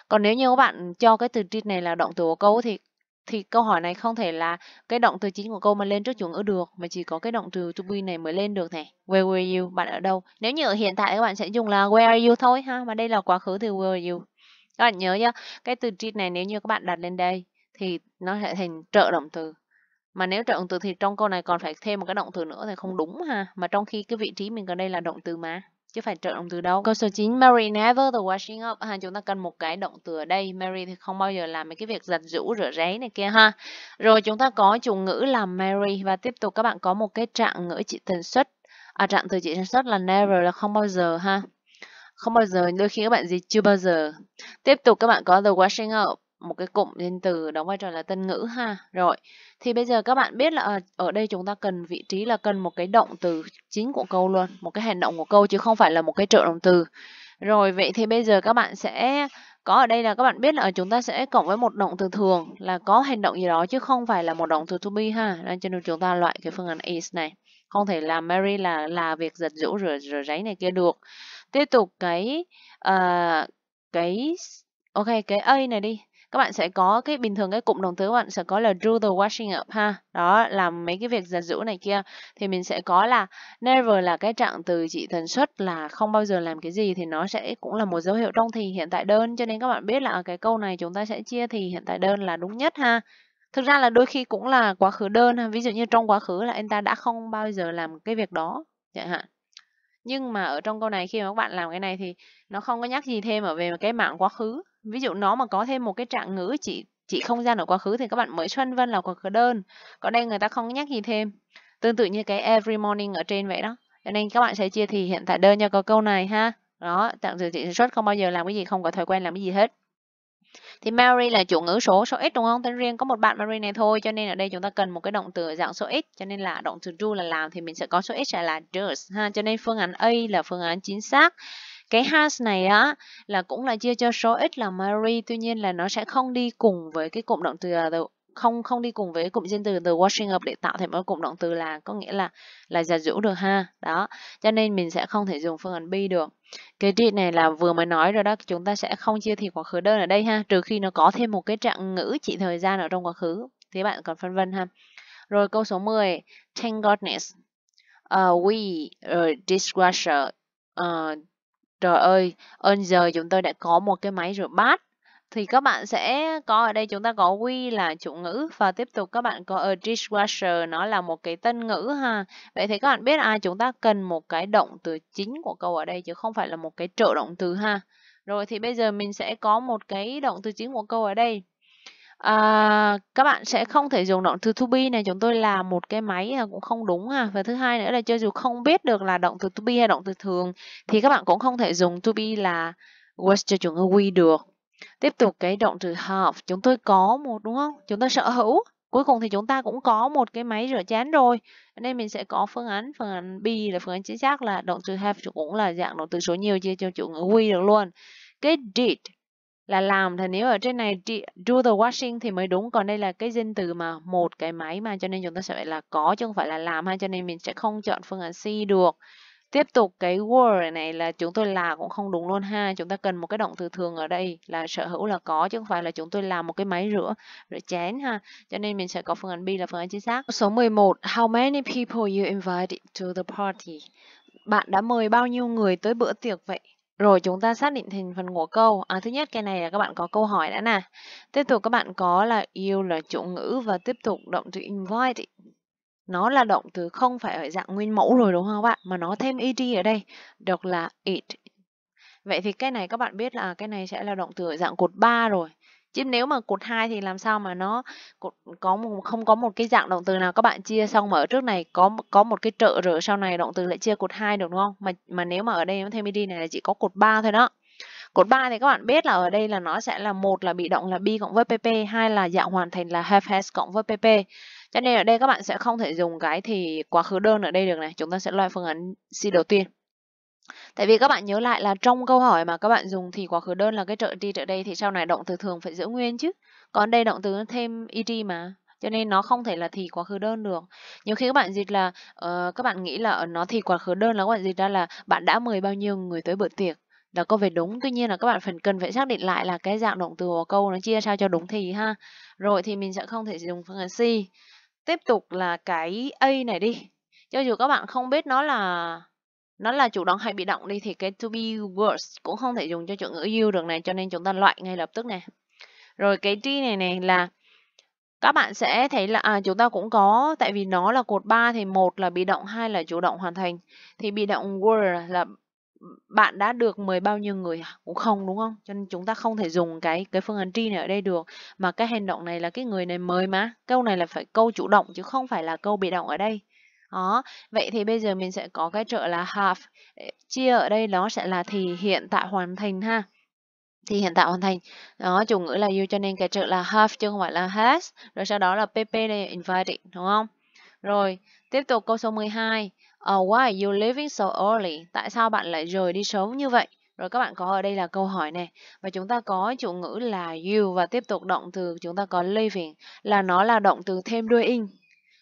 Speaker 1: Còn nếu như các bạn cho cái từ did này là động từ của câu thì thì câu hỏi này không thể là cái động từ chính của câu mà lên trước chủ ngữ được mà chỉ có cái động từ to be này mới lên được này where were you bạn ở đâu nếu như ở hiện tại các bạn sẽ dùng là where are you thôi ha mà đây là quá khứ thì where are you các bạn nhớ nhá cái từ did này nếu như các bạn đặt lên đây thì nó sẽ thành trợ động từ mà nếu trợ động từ thì trong câu này còn phải thêm một cái động từ nữa thì không đúng ha mà trong khi cái vị trí mình còn đây là động từ mà chứ phải trợ động từ đâu. Câu số 9, Mary never the washing up. Ha, à, chúng ta cần một cái động từ ở đây. Mary thì không bao giờ làm mấy cái việc giặt rũ rửa ráy này kia ha. Rồi chúng ta có chủ ngữ là Mary và tiếp tục các bạn có một cái trạng ngữ chỉ tần suất. À, trạng từ chỉ tần suất là never là không bao giờ ha. Không bao giờ, đôi khi các bạn gì chưa bao giờ. Tiếp tục các bạn có the washing up một cái cụm danh từ đóng vai trò là tân ngữ ha. Rồi, thì bây giờ các bạn biết là ờ, ở đây chúng ta cần vị trí là cần một cái động từ chính của câu luôn, một cái hành động của câu chứ không phải là một cái trợ động từ. Rồi, vậy thì bây giờ các bạn sẽ có ở đây là các bạn biết là ờ, chúng ta sẽ cộng với một động từ thường là có hành động gì đó chứ không phải là một động từ to be ha. Nên cho nên chúng ta loại cái phương án is này. Không thể làm Mary là là việc giật rũ rửa rửa ráy này kia được. Tiếp tục cái uh, cái ok cái A này đi các bạn sẽ có cái bình thường cái cụm động từ các bạn sẽ có là do the washing up ha đó làm mấy cái việc giặt giũ này kia thì mình sẽ có là never là cái trạng từ chỉ thần suất là không bao giờ làm cái gì thì nó sẽ cũng là một dấu hiệu trong thì hiện tại đơn cho nên các bạn biết là ở à, cái câu này chúng ta sẽ chia thì hiện tại đơn là đúng nhất ha thực ra là đôi khi cũng là quá khứ đơn ha ví dụ như trong quá khứ là anh ta đã không bao giờ làm cái việc đó chẳng hạn nhưng mà ở trong câu này khi mà các bạn làm cái này thì nó không có nhắc gì thêm ở về cái mạng quá khứ ví dụ nó mà có thêm một cái trạng ngữ chỉ chỉ không gian ở quá khứ thì các bạn mới xuân vân là quá khứ đơn còn đây người ta không nhắc gì thêm tương tự như cái every morning ở trên vậy đó cho nên các bạn sẽ chia thì hiện tại đơn cho có câu này ha đó tạm thời chị xuất không bao giờ làm cái gì không có thói quen làm cái gì hết thì Mary là chủ ngữ số số ít đúng không? Tên riêng có một bạn Mary này thôi cho nên ở đây chúng ta cần một cái động từ dạng số ít, cho nên là động từ do là làm thì mình sẽ có số ít sẽ là does ha. Cho nên phương án A là phương án chính xác cái has này á là cũng là chia cho số ít là Mary tuy nhiên là nó sẽ không đi cùng với cái cụm động từ không không đi cùng với cụm danh từ từ washing up để tạo thành một cụm động từ là có nghĩa là là giặt giũ được ha đó cho nên mình sẽ không thể dùng phương án B được cái did này là vừa mới nói rồi đó chúng ta sẽ không chia thì quá khứ đơn ở đây ha trừ khi nó có thêm một cái trạng ngữ chỉ thời gian ở trong quá khứ thì bạn còn phân vân ha rồi câu số 10 thank goodness uh, we uh, dishwasher uh, Trời ơi, ơn giờ chúng tôi đã có một cái máy rửa bát. Thì các bạn sẽ có ở đây chúng ta có quy là chủ ngữ và tiếp tục các bạn có a dishwasher nó là một cái tân ngữ ha. Vậy thì các bạn biết à chúng ta cần một cái động từ chính của câu ở đây chứ không phải là một cái trợ động từ ha. Rồi thì bây giờ mình sẽ có một cái động từ chính của câu ở đây. À, các bạn sẽ không thể dùng động từ to be này chúng tôi là một cái máy cũng không đúng à và thứ hai nữa là cho dù không biết được là động từ to be hay động từ thường thì các bạn cũng không thể dùng to be là was cho chuẩn ngữ we được tiếp tục cái động từ have chúng tôi có một đúng không chúng tôi sở hữu cuối cùng thì chúng ta cũng có một cái máy rửa chén rồi nên mình sẽ có phương án phương án B là phương án chính xác là động từ have cũng là dạng động từ số nhiều chia cho chủ ngữ we được luôn cái did là làm thì nếu ở trên này do the washing thì mới đúng còn đây là cái danh từ mà một cái máy mà cho nên chúng ta sẽ phải là có chứ không phải là làm ha cho nên mình sẽ không chọn phương án C được tiếp tục cái word này là chúng tôi là cũng không đúng luôn ha chúng ta cần một cái động từ thường ở đây là sở hữu là có chứ không phải là chúng tôi làm một cái máy rửa rửa chén ha cho nên mình sẽ có phương án B là phương án chính xác số 11 how many people you invited to the party bạn đã mời bao nhiêu người tới bữa tiệc vậy rồi chúng ta xác định thành phần của câu. À, thứ nhất cái này là các bạn có câu hỏi đã nè. Tiếp tục các bạn có là yêu là chủ ngữ và tiếp tục động từ invite. Nó là động từ không phải ở dạng nguyên mẫu rồi đúng không các bạn? Mà nó thêm ed ở đây, được là it. Vậy thì cái này các bạn biết là à, cái này sẽ là động từ ở dạng cột 3 rồi chứ nếu mà cột 2 thì làm sao mà nó có không có một cái dạng động từ nào các bạn chia xong mà ở trước này có có một cái trợ rồi sau này động từ lại chia cột 2 được đúng không mà mà nếu mà ở đây thêm đi này là chỉ có cột 3 thôi đó Cột 3 thì các bạn biết là ở đây là nó sẽ là một là bị động là be cộng với pp, hai là dạng hoàn thành là have has cộng với pp. Cho nên ở đây các bạn sẽ không thể dùng cái thì quá khứ đơn ở đây được này. Chúng ta sẽ loại phương án C đầu tiên. Tại vì các bạn nhớ lại là trong câu hỏi mà các bạn dùng thì quá khứ đơn là cái trợ đi trợ đây thì sau này động từ thường phải giữ nguyên chứ. Còn đây động từ thêm ed mà. Cho nên nó không thể là thì quá khứ đơn được. Nhiều khi các bạn dịch là uh, các bạn nghĩ là ờ, nó thì quá khứ đơn là các bạn dịch ra là bạn đã mời bao nhiêu người tới bữa tiệc là có vẻ đúng tuy nhiên là các bạn phần cần phải xác định lại là cái dạng động từ của câu nó chia sao cho đúng thì ha rồi thì mình sẽ không thể dùng phương án C tiếp tục là cái A này đi cho dù các bạn không biết nó là nó là chủ động hay bị động đi thì cái to be words cũng không thể dùng cho chủ ngữ you được này cho nên chúng ta loại ngay lập tức này rồi cái tri này này là các bạn sẽ thấy là à, chúng ta cũng có tại vì nó là cột 3 thì một là bị động hai là chủ động hoàn thành thì bị động were là bạn đã được mời bao nhiêu người à? cũng không đúng không cho nên chúng ta không thể dùng cái cái phương án tri này ở đây được mà cái hành động này là cái người này mời mà câu này là phải câu chủ động chứ không phải là câu bị động ở đây đó, vậy thì bây giờ mình sẽ có cái trợ là half Chia ở đây nó sẽ là thì hiện tại hoàn thành ha. Thì hiện tại hoàn thành. Đó, chủ ngữ là you cho nên cái trợ là half chứ không phải là has. Rồi sau đó là pp này invited, đúng không? Rồi, tiếp tục câu số 12. Uh, why you leaving so early? Tại sao bạn lại rời đi sớm như vậy? Rồi các bạn có ở đây là câu hỏi này Và chúng ta có chủ ngữ là you Và tiếp tục động từ chúng ta có living Là nó là động từ thêm đuôi in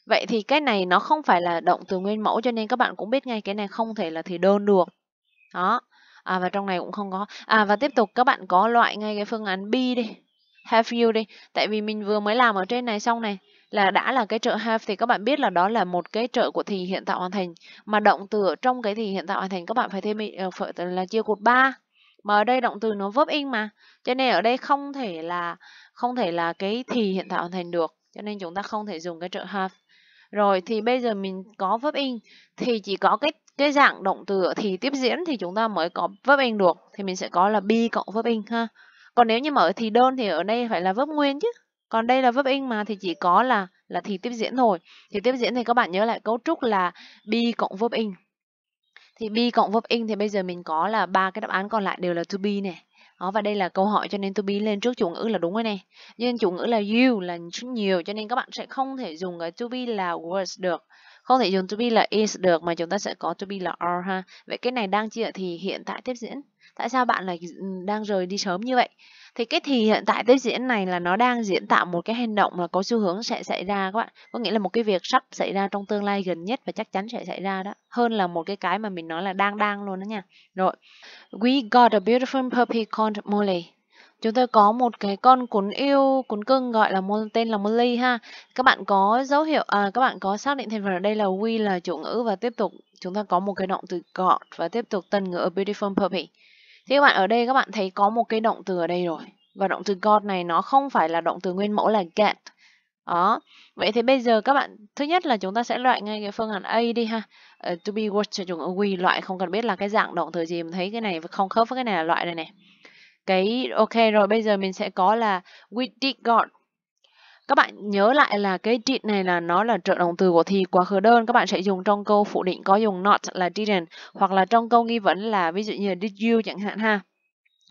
Speaker 1: Vậy thì cái này nó không phải là động từ nguyên mẫu cho nên các bạn cũng biết ngay cái này không thể là thì đơn được. Đó. À, và trong này cũng không có. À và tiếp tục các bạn có loại ngay cái phương án B đi. Have you đi. Tại vì mình vừa mới làm ở trên này xong này là đã là cái trợ have thì các bạn biết là đó là một cái trợ của thì hiện tại hoàn thành mà động từ ở trong cái thì hiện tại hoàn thành các bạn phải thêm ờ, là chia cột 3 mà ở đây động từ nó verb in mà cho nên ở đây không thể là không thể là cái thì hiện tại hoàn thành được cho nên chúng ta không thể dùng cái trợ have rồi thì bây giờ mình có verb in thì chỉ có cái cái dạng động từ thì tiếp diễn thì chúng ta mới có verb in được. Thì mình sẽ có là be cộng verb in ha. Còn nếu như mà ở thì đơn thì ở đây phải là verb nguyên chứ. Còn đây là verb in mà thì chỉ có là là thì tiếp diễn thôi. Thì tiếp diễn thì các bạn nhớ lại cấu trúc là be cộng verb in. Thì be cộng verb in thì bây giờ mình có là ba cái đáp án còn lại đều là to be này đó, và đây là câu hỏi cho nên tôi bí lên trước chủ ngữ là đúng rồi nè nhưng chủ ngữ là you là rất nhiều cho nên các bạn sẽ không thể dùng cái to be là was được không thể dùng to be là is được mà chúng ta sẽ có to be là are ha vậy cái này đang chia thì hiện tại tiếp diễn tại sao bạn lại ừ, đang rời đi sớm như vậy thì cái thì hiện tại tiếp diễn này là nó đang diễn tạo một cái hành động mà có xu hướng sẽ xảy ra các bạn có nghĩa là một cái việc sắp xảy ra trong tương lai gần nhất và chắc chắn sẽ xảy ra đó hơn là một cái cái mà mình nói là đang đang luôn đó nha rồi we got a beautiful puppy called Molly chúng tôi có một cái con cún yêu cún cưng gọi là tên là Molly ha các bạn có dấu hiệu à, các bạn có xác định thành phần ở đây là we là chủ ngữ và tiếp tục chúng ta có một cái động từ got và tiếp tục tân ngữ a beautiful puppy thì các bạn ở đây các bạn thấy có một cái động từ ở đây rồi. Và động từ got này nó không phải là động từ nguyên mẫu là get. Đó. Vậy thì bây giờ các bạn, thứ nhất là chúng ta sẽ loại ngay cái phương án A đi ha. Uh, to be watched chúng we loại không cần biết là cái dạng động từ gì mình thấy cái này không khớp với cái này là loại này này. Cái ok rồi bây giờ mình sẽ có là we did got các bạn nhớ lại là cái did này là nó là trợ động từ của thì quá khứ đơn. Các bạn sẽ dùng trong câu phủ định có dùng not là didn't hoặc là trong câu nghi vấn là ví dụ như did you chẳng hạn ha.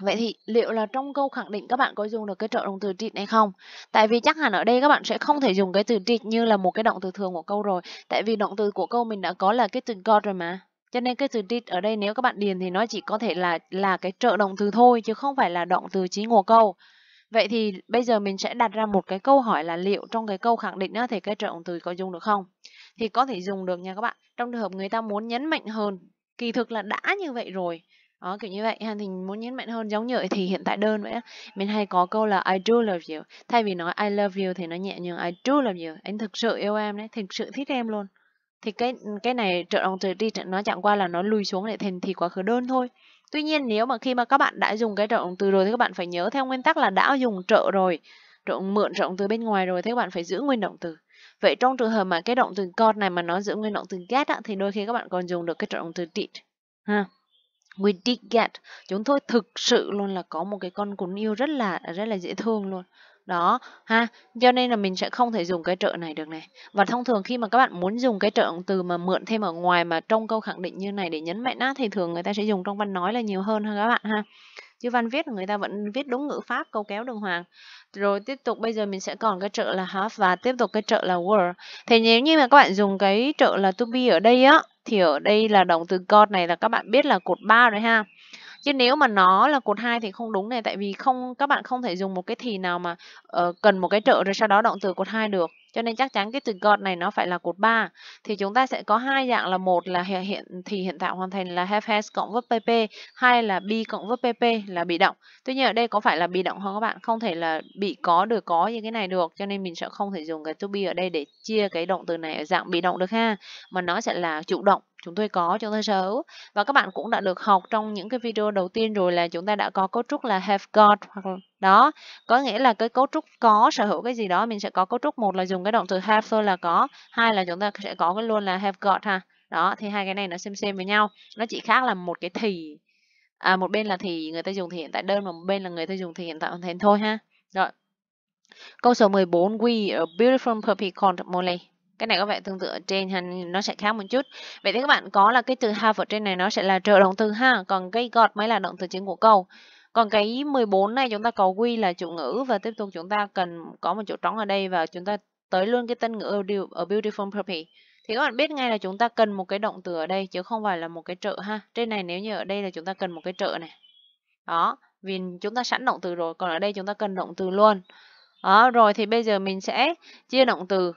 Speaker 1: Vậy thì liệu là trong câu khẳng định các bạn có dùng được cái trợ động từ did hay không? Tại vì chắc hẳn ở đây các bạn sẽ không thể dùng cái từ did như là một cái động từ thường của câu rồi. Tại vì động từ của câu mình đã có là cái từ got rồi mà. Cho nên cái từ did ở đây nếu các bạn điền thì nó chỉ có thể là là cái trợ động từ thôi chứ không phải là động từ chính của câu. Vậy thì bây giờ mình sẽ đặt ra một cái câu hỏi là liệu trong cái câu khẳng định đó, thì cái trợ động từ có dùng được không? Thì có thể dùng được nha các bạn. Trong trường hợp người ta muốn nhấn mạnh hơn, kỳ thực là đã như vậy rồi. Đó, kiểu như vậy, Hàn thì muốn nhấn mạnh hơn giống như vậy thì hiện tại đơn vậy. á Mình hay có câu là I do love you. Thay vì nói I love you thì nó nhẹ nhàng I do love you. Anh thực sự yêu em đấy, thực sự thích em luôn. Thì cái cái này trợ động từ đi nó chẳng qua là nó lùi xuống để thành thì quá khứ đơn thôi. Tuy nhiên nếu mà khi mà các bạn đã dùng cái trợ động từ rồi thì các bạn phải nhớ theo nguyên tắc là đã dùng trợ rồi, trợ mượn trợ động từ bên ngoài rồi thì các bạn phải giữ nguyên động từ. Vậy trong trường hợp mà cái động từ got này mà nó giữ nguyên động từ get á, thì đôi khi các bạn còn dùng được cái trợ động từ did. Ha. We did get. Chúng tôi thực sự luôn là có một cái con cún yêu rất là rất là dễ thương luôn đó ha cho nên là mình sẽ không thể dùng cái trợ này được này và thông thường khi mà các bạn muốn dùng cái trợ động từ mà mượn thêm ở ngoài mà trong câu khẳng định như này để nhấn mạnh á thì thường người ta sẽ dùng trong văn nói là nhiều hơn ha các bạn ha chứ văn viết người ta vẫn viết đúng ngữ pháp câu kéo đường hoàng rồi tiếp tục bây giờ mình sẽ còn cái trợ là have và tiếp tục cái trợ là were thì nếu như mà các bạn dùng cái trợ là to be ở đây á thì ở đây là động từ got này là các bạn biết là cột 3 rồi ha chứ nếu mà nó là cột hai thì không đúng này tại vì không các bạn không thể dùng một cái thì nào mà uh, cần một cái trợ rồi sau đó động từ cột hai được cho nên chắc chắn cái từ got này nó phải là cột 3. Thì chúng ta sẽ có hai dạng là một là hiện, thì hiện tại hoàn thành là have has cộng với pp, hai là be cộng với pp là bị động. Tuy nhiên ở đây có phải là bị động không các bạn? Không thể là bị có được có như cái này được cho nên mình sẽ không thể dùng cái to be ở đây để chia cái động từ này ở dạng bị động được ha. Mà nó sẽ là chủ động chúng tôi có chúng tôi sở hữu và các bạn cũng đã được học trong những cái video đầu tiên rồi là chúng ta đã có cấu trúc là have got hoặc đó có nghĩa là cái cấu trúc có sở hữu cái gì đó mình sẽ có cấu trúc một là dùng cái động từ have thôi là có hai là chúng ta sẽ có cái luôn là have got ha đó thì hai cái này nó xem xem với nhau nó chỉ khác là một cái thì à, một bên là thì người ta dùng thì hiện tại đơn và một bên là người ta dùng thì hiện tại hoàn thành thôi ha rồi câu số 14 we a beautiful puppy called Molly cái này có vẻ tương tự ở trên ha, nó sẽ khác một chút vậy thì các bạn có là cái từ have ở trên này nó sẽ là trợ động từ ha còn cái got mới là động từ chính của câu còn cái 14 này chúng ta có quy là chủ ngữ và tiếp tục chúng ta cần có một chỗ trống ở đây và chúng ta tới luôn cái tên ngữ ở beautiful property thì các bạn biết ngay là chúng ta cần một cái động từ ở đây chứ không phải là một cái trợ ha trên này nếu như ở đây là chúng ta cần một cái trợ này đó vì chúng ta sẵn động từ rồi còn ở đây chúng ta cần động từ luôn đó rồi thì bây giờ mình sẽ chia động từ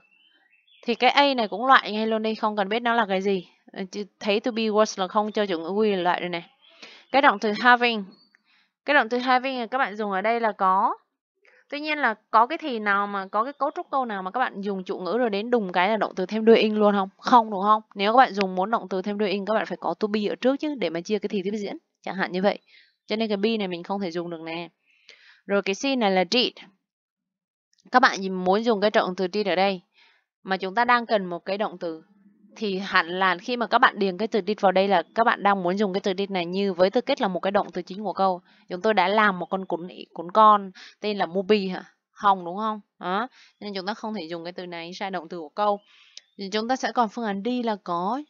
Speaker 1: thì cái a này cũng loại ngay luôn đi không cần biết nó là cái gì ờ, thấy to be was là không cho chủ ngữ we loại rồi này cái động từ having cái động từ having các bạn dùng ở đây là có tuy nhiên là có cái thì nào mà có cái cấu trúc câu nào mà các bạn dùng chủ ngữ rồi đến đùng cái là động từ thêm đuôi ing luôn không không đúng không nếu các bạn dùng muốn động từ thêm đuôi ing các bạn phải có to be ở trước chứ để mà chia cái thì tiếp diễn chẳng hạn như vậy cho nên cái be này mình không thể dùng được nè rồi cái see này là did các bạn muốn dùng cái động từ did ở đây mà chúng ta đang cần một cái động từ thì hẳn là khi mà các bạn điền cái từ did vào đây là các bạn đang muốn dùng cái từ did này như với tư cách là một cái động từ chính của câu. Chúng tôi đã làm một con cún cún con tên là mubi hả? Hồng đúng không? Đó. Nên chúng ta không thể dùng cái từ này sai động từ của câu. Thì chúng ta sẽ còn phương án đi là có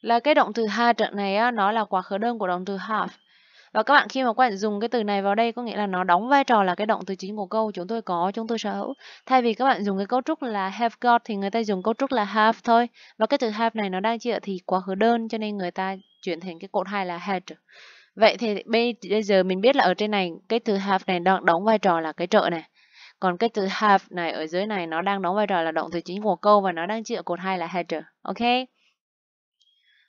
Speaker 1: là cái động từ ha trận này á, nó là quá khứ đơn của động từ have và các bạn khi mà các bạn dùng cái từ này vào đây có nghĩa là nó đóng vai trò là cái động từ chính của câu chúng tôi có chúng tôi sở hữu thay vì các bạn dùng cái cấu trúc là have got thì người ta dùng cấu trúc là have thôi và cái từ have này nó đang chịu thì quá khứ đơn cho nên người ta chuyển thành cái cột hai là had vậy thì bây giờ mình biết là ở trên này cái từ have này đang đóng vai trò là cái trợ này còn cái từ have này ở dưới này nó đang đóng vai trò là động từ chính của câu và nó đang chịu cột hai là had Ok?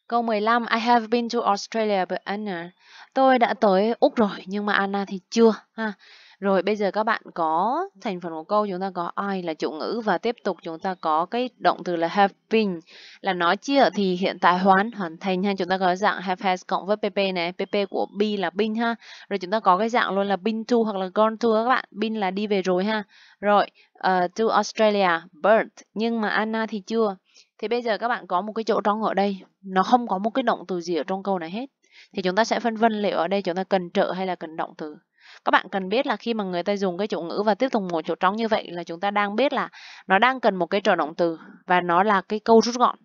Speaker 1: Câu 15 I have been to Australia but Anna Tôi đã tới Úc rồi nhưng mà Anna thì chưa ha. Rồi bây giờ các bạn có thành phần của câu chúng ta có I là chủ ngữ và tiếp tục chúng ta có cái động từ là have been là nói chia thì hiện tại hoán hoàn thành ha. Chúng ta có dạng have has cộng với pp này, pp của be là been ha. Rồi chúng ta có cái dạng luôn là been to hoặc là gone to các bạn. Been là đi về rồi ha. Rồi uh, to Australia, but nhưng mà Anna thì chưa thì bây giờ các bạn có một cái chỗ trống ở đây, nó không có một cái động từ gì ở trong câu này hết. Thì chúng ta sẽ phân vân liệu ở đây chúng ta cần trợ hay là cần động từ. Các bạn cần biết là khi mà người ta dùng cái chủ ngữ và tiếp tục một chỗ trống như vậy là chúng ta đang biết là nó đang cần một cái trợ động từ và nó là cái câu rút gọn.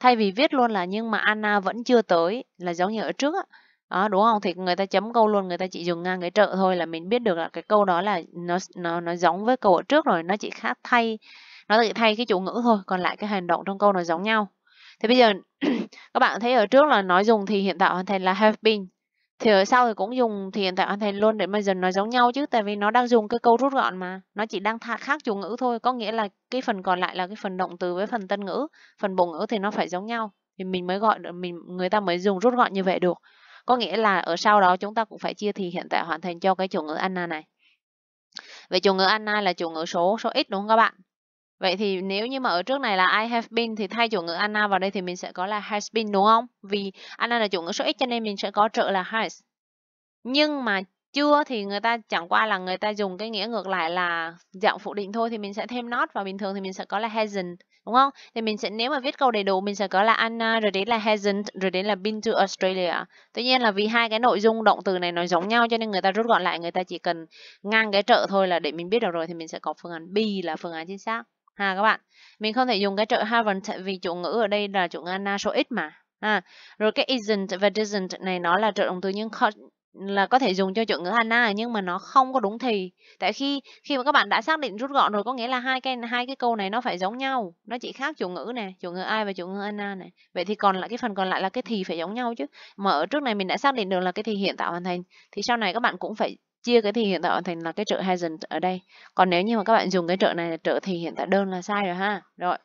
Speaker 1: Thay vì viết luôn là nhưng mà Anna vẫn chưa tới là giống như ở trước á. Đó, đúng không? Thì người ta chấm câu luôn, người ta chỉ dùng ngang cái trợ thôi là mình biết được là cái câu đó là nó nó nó giống với câu ở trước rồi, nó chỉ khác thay nó chỉ thay cái chủ ngữ thôi còn lại cái hành động trong câu nó giống nhau thì bây giờ *clears throat* các bạn thấy ở trước là nói dùng thì hiện tại hoàn thành là have been thì ở sau thì cũng dùng thì hiện tại hoàn thành luôn để mà dần nó giống nhau chứ tại vì nó đang dùng cái câu rút gọn mà nó chỉ đang thay khác chủ ngữ thôi có nghĩa là cái phần còn lại là cái phần động từ với phần tân ngữ phần bổ ngữ thì nó phải giống nhau thì mình mới gọi được mình người ta mới dùng rút gọn như vậy được có nghĩa là ở sau đó chúng ta cũng phải chia thì hiện tại hoàn thành cho cái chủ ngữ Anna này vậy chủ ngữ Anna là chủ ngữ số số ít đúng không các bạn Vậy thì nếu như mà ở trước này là I have been thì thay chủ ngữ Anna vào đây thì mình sẽ có là has been đúng không? Vì Anna là chủ ngữ số ít cho nên mình sẽ có trợ là has. Nhưng mà chưa thì người ta chẳng qua là người ta dùng cái nghĩa ngược lại là dạng phụ định thôi thì mình sẽ thêm not và bình thường thì mình sẽ có là hasn't đúng không? Thì mình sẽ nếu mà viết câu đầy đủ mình sẽ có là Anna rồi đến là hasn't rồi đến là been to Australia. Tuy nhiên là vì hai cái nội dung động từ này nó giống nhau cho nên người ta rút gọn lại người ta chỉ cần ngang cái trợ thôi là để mình biết được rồi thì mình sẽ có phương án B là phương án chính xác ha các bạn mình không thể dùng cái trợ haven't vì chủ ngữ ở đây là chủ ngữ na số ít mà ha rồi cái isn't và doesn't này nó là trợ động từ nhưng khó, là có thể dùng cho chủ ngữ Hana nhưng mà nó không có đúng thì tại khi khi mà các bạn đã xác định rút gọn rồi có nghĩa là hai cái hai cái câu này nó phải giống nhau nó chỉ khác chủ ngữ nè, chủ ngữ ai và chủ ngữ Anna này vậy thì còn lại cái phần còn lại là cái thì phải giống nhau chứ mà ở trước này mình đã xác định được là cái thì hiện tại hoàn thành thì sau này các bạn cũng phải chia cái thì hiện tại thành là cái trợ hasn't ở đây. Còn nếu như mà các bạn dùng cái trợ này là trợ thì hiện tại đơn là sai rồi ha. Rồi.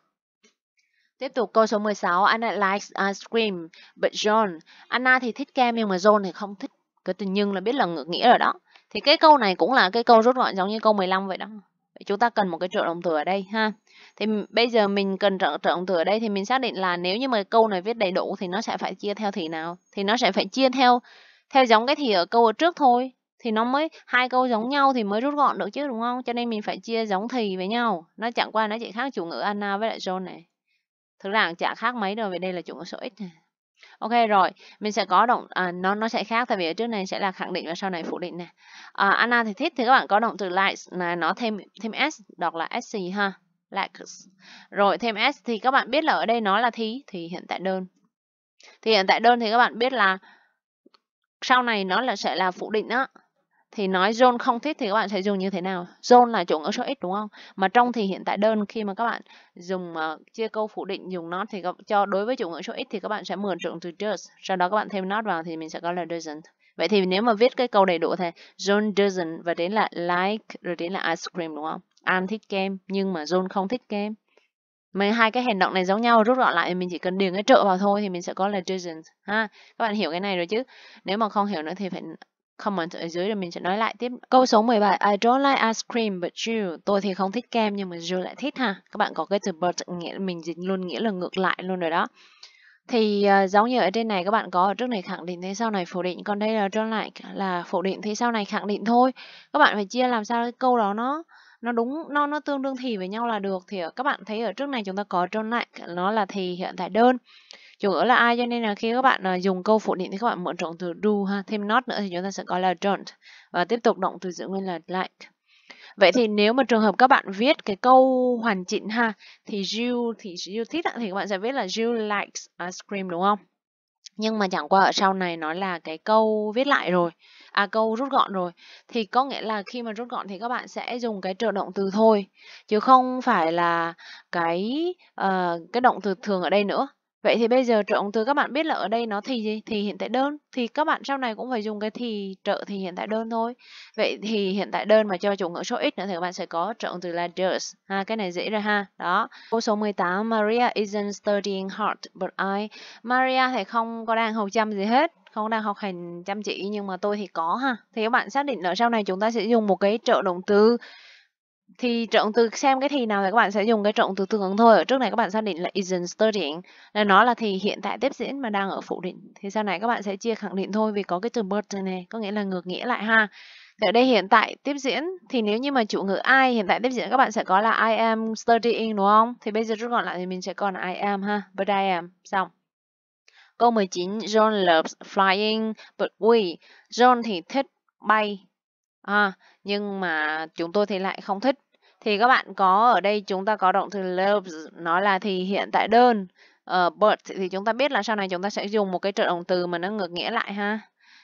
Speaker 1: Tiếp tục câu số 16, Anna likes ice cream, but John, Anna thì thích kem nhưng mà John thì không thích. Cái tình nhưng là biết là ngược nghĩa rồi đó. Thì cái câu này cũng là cái câu rút gọn giống như câu 15 vậy đó. Vậy chúng ta cần một cái trợ động từ ở đây ha. Thì bây giờ mình cần trợ, trợ động từ ở đây thì mình xác định là nếu như mà câu này viết đầy đủ thì nó sẽ phải chia theo thì nào? Thì nó sẽ phải chia theo theo giống cái thì ở câu ở trước thôi thì nó mới hai câu giống nhau thì mới rút gọn được chứ đúng không cho nên mình phải chia giống thì với nhau nó chẳng qua nó chỉ khác chủ ngữ Anna với lại John này thực ra chẳng khác mấy đâu vì đây là chủ ngữ số ít này ok rồi mình sẽ có động à, nó nó sẽ khác tại vì ở trước này sẽ là khẳng định và sau này phủ định nè à, Anna thì thích thì các bạn có động từ like là nó thêm thêm s đọc là sc ha likes rồi thêm s thì các bạn biết là ở đây nó là thí thì hiện tại đơn thì hiện tại đơn thì các bạn biết là sau này nó là sẽ là phủ định đó thì nói John không thích thì các bạn sẽ dùng như thế nào? John là chủ ngữ số ít đúng không? Mà trong thì hiện tại đơn khi mà các bạn dùng uh, chia câu phủ định dùng not thì cho đối với chủ ngữ số ít thì các bạn sẽ mượn trụng từ just, sau đó các bạn thêm not vào thì mình sẽ có là doesn't. Vậy thì nếu mà viết cái câu đầy đủ thì John doesn't và đến là like rồi đến là ice cream đúng không? An thích kem nhưng mà John không thích kem. Mấy hai cái hành động này giống nhau rút gọn lại mình chỉ cần điền cái trợ vào thôi thì mình sẽ có là doesn't ha. Các bạn hiểu cái này rồi chứ? Nếu mà không hiểu nữa thì phải comment ở dưới rồi mình sẽ nói lại tiếp. Câu số 17, I don't like ice cream but you. Tôi thì không thích kem nhưng mà you lại thích ha. Các bạn có cái từ but nghĩa mình dịch luôn nghĩa là ngược lại luôn rồi đó. Thì uh, giống như ở trên này các bạn có ở trước này khẳng định thế sau này phủ định, còn đây là don't like là phủ định thế sau này khẳng định thôi. Các bạn phải chia làm sao cái câu đó nó nó đúng nó nó tương đương thì với nhau là được thì các bạn thấy ở trước này chúng ta có don't like nó là thì hiện tại đơn chủ ngữ là ai cho nên là khi các bạn ờ, dùng câu phủ định thì các bạn mượn trọng từ do ha thêm not nữa thì chúng ta sẽ có là don't và tiếp tục động từ giữ nguyên là like Vậy thì nếu mà trường hợp các bạn viết cái câu hoàn chỉnh ha thì you thì you thích thì các bạn sẽ viết là you likes ice cream đúng không? Nhưng mà chẳng qua ở sau này nó là cái câu viết lại rồi, à câu rút gọn rồi thì có nghĩa là khi mà rút gọn thì các bạn sẽ dùng cái trợ động từ thôi chứ không phải là cái uh, cái động từ thường ở đây nữa. Vậy thì bây giờ trợ động từ các bạn biết là ở đây nó thì gì? Thì hiện tại đơn. Thì các bạn sau này cũng phải dùng cái thì trợ thì hiện tại đơn thôi. Vậy thì hiện tại đơn mà cho chủ ngữ số ít nữa thì các bạn sẽ có trợ động từ là does Ha, cái này dễ rồi ha. Đó. Câu số 18 Maria isn't studying hard but I. Maria thì không có đang học chăm gì hết không đang học hành chăm chỉ nhưng mà tôi thì có ha thì các bạn xác định là sau này chúng ta sẽ dùng một cái trợ động từ thì trộn từ xem cái thì nào thì các bạn sẽ dùng cái trộn từ tương ứng thôi ở trước này các bạn xác định là isn't studying là nó là thì hiện tại tiếp diễn mà đang ở phụ định thì sau này các bạn sẽ chia khẳng định thôi vì có cái từ bird này có nghĩa là ngược nghĩa lại ha thì ở đây hiện tại tiếp diễn thì nếu như mà chủ ngữ I hiện tại tiếp diễn các bạn sẽ có là I am studying đúng không thì bây giờ rút gọn lại thì mình sẽ còn I am ha but I am xong câu 19 John loves flying but we John thì thích bay À, nhưng mà chúng tôi thì lại không thích. Thì các bạn có ở đây chúng ta có động từ loves nó là thì hiện tại đơn. Ờ, but thì chúng ta biết là sau này chúng ta sẽ dùng một cái trợ động từ mà nó ngược nghĩa lại ha.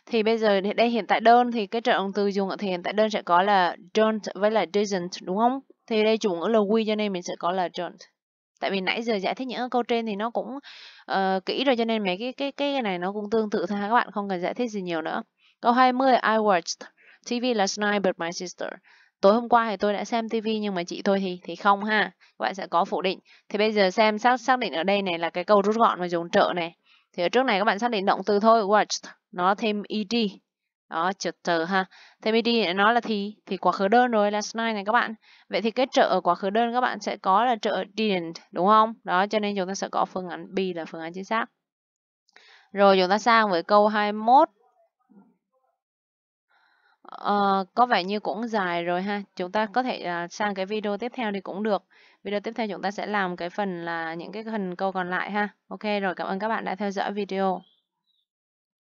Speaker 1: Thì bây giờ đây hiện tại đơn thì cái trợ động từ dùng ở thì hiện tại đơn sẽ có là don't với là doesn't đúng không? Thì đây chủ ngữ là we cho nên mình sẽ có là don't. Tại vì nãy giờ giải thích những câu trên thì nó cũng uh, kỹ rồi cho nên mấy cái cái cái này nó cũng tương tự thôi các bạn không cần giải thích gì nhiều nữa. Câu 20 I watched TV là Sniper My Sister. Tối hôm qua thì tôi đã xem TV nhưng mà chị tôi thì thì không ha. Các bạn sẽ có phủ định. Thì bây giờ xem xác xác định ở đây này là cái câu rút gọn mà dùng trợ này. Thì ở trước này các bạn xác định động từ thôi, watched, nó thêm ed. Đó, chợt tờ ha. Thêm ed nó là thì thì quá khứ đơn rồi là snide này các bạn. Vậy thì cái trợ ở quá khứ đơn các bạn sẽ có là trợ didn't đúng không? Đó cho nên chúng ta sẽ có phương án B là phương án chính xác. Rồi chúng ta sang với câu 21 Ờ, có vẻ như cũng dài rồi ha. Chúng ta có thể à, sang cái video tiếp theo đi cũng được. Video tiếp theo chúng ta sẽ làm cái phần là những cái phần câu còn lại ha. Ok rồi, cảm ơn các bạn đã theo dõi video.